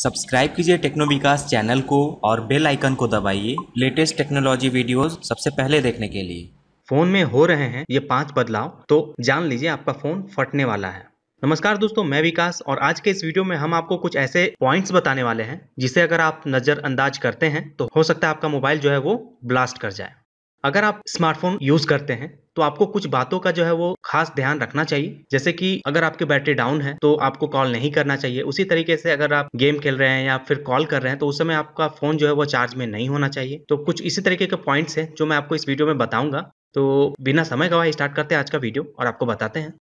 subscribe कीजिए techno विकास channel को और बेल आइकन को दबाइए लेटेस्ट टेक्नोलॉजी वीडियोस सबसे पहले देखने के लिए फोन में हो रहे हैं ये पांच बदलाव तो जान लीजिए आपका फोन फटने वाला है नमस्कार दोस्तों मैं विकास और आज के इस वीडियो में हम आपको कुछ ऐसे पॉइंट्स बताने वाले हैं जिसे अगर आप नज़रअंदाज करते हैं तो हो सकता है आपका मोबाइल जो है वो ब्लास्ट कर जाए अगर आप स्मार्टफोन यूज करते हैं तो आपको कुछ बातों का जो है वो खास ध्यान रखना चाहिए जैसे कि अगर आपकी बैटरी डाउन है तो आपको कॉल नहीं करना चाहिए उसी तरीके से अगर आप गेम खेल रहे हैं या फिर कॉल कर रहे हैं तो उस समय आपका फोन जो है वो चार्ज में नहीं होना चाहिए तो कुछ इसी तरीके के पॉइंट्स हैं जो मैं आपको इस वीडियो में बताऊंगा तो बिना समय गवाए स्टार्ट करते हैं आज का वीडियो और आपको बताते हैं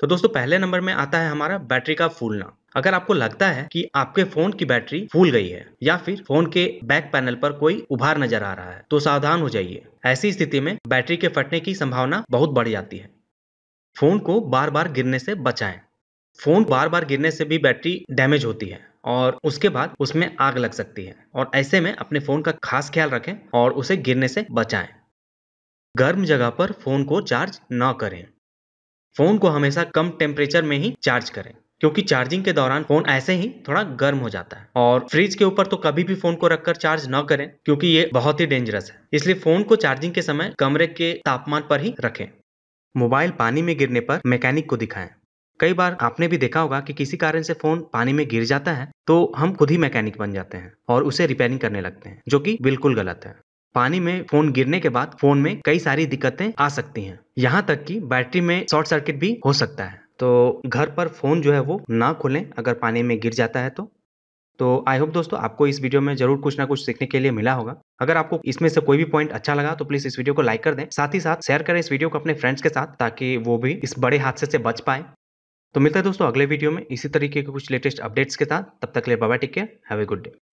तो दोस्तों पहले नंबर में आता है हमारा बैटरी का फूलना अगर आपको लगता है कि आपके फोन की बैटरी फूल गई है या फिर फोन के बैक पैनल पर कोई उभार नजर आ रहा है तो सावधान हो जाइए ऐसी स्थिति में बैटरी के फटने की संभावना बहुत बढ़ जाती है फोन को बार बार गिरने से बचाएं फोन बार बार गिरने से भी बैटरी डैमेज होती है और उसके बाद उसमें आग लग सकती है और ऐसे में अपने फ़ोन का खास ख्याल रखें और उसे गिरने से बचाएं गर्म जगह पर फ़ोन को चार्ज ना करें फ़ोन को हमेशा कम टेम्परेचर में ही चार्ज करें क्योंकि चार्जिंग के दौरान फोन ऐसे ही थोड़ा गर्म हो जाता है और फ्रिज के ऊपर तो कभी भी फोन को रखकर चार्ज न करें क्योंकि ये बहुत ही डेंजरस है इसलिए फोन को चार्जिंग के समय कमरे के तापमान पर ही रखें मोबाइल पानी में गिरने पर मैकेनिक को दिखाएं कई बार आपने भी देखा होगा कि किसी कारण से फोन पानी में गिर जाता है तो हम खुद ही मैकेनिक बन जाते हैं और उसे रिपेयरिंग करने लगते हैं जो कि बिल्कुल गलत है पानी में फोन गिरने के बाद फोन में कई सारी दिक्कतें आ सकती हैं यहाँ तक कि बैटरी में शॉर्ट सर्किट भी हो सकता है तो घर पर फ़ोन जो है वो ना खोलें अगर पानी में गिर जाता है तो तो आई होप दोस्तों आपको इस वीडियो में जरूर कुछ ना कुछ सीखने के लिए मिला होगा अगर आपको इसमें से कोई भी पॉइंट अच्छा लगा तो प्लीज इस वीडियो को लाइक कर दें साथ ही साथ शेयर करें इस वीडियो को अपने फ्रेंड्स के साथ ताकि वो भी इस बड़े हादसे से बच पाए तो मिलता है दोस्तों अगले वीडियो में इसी तरीके के कुछ लेटेस्ट अपडेट्स के साथ तब तक ले बाबा take care have a good day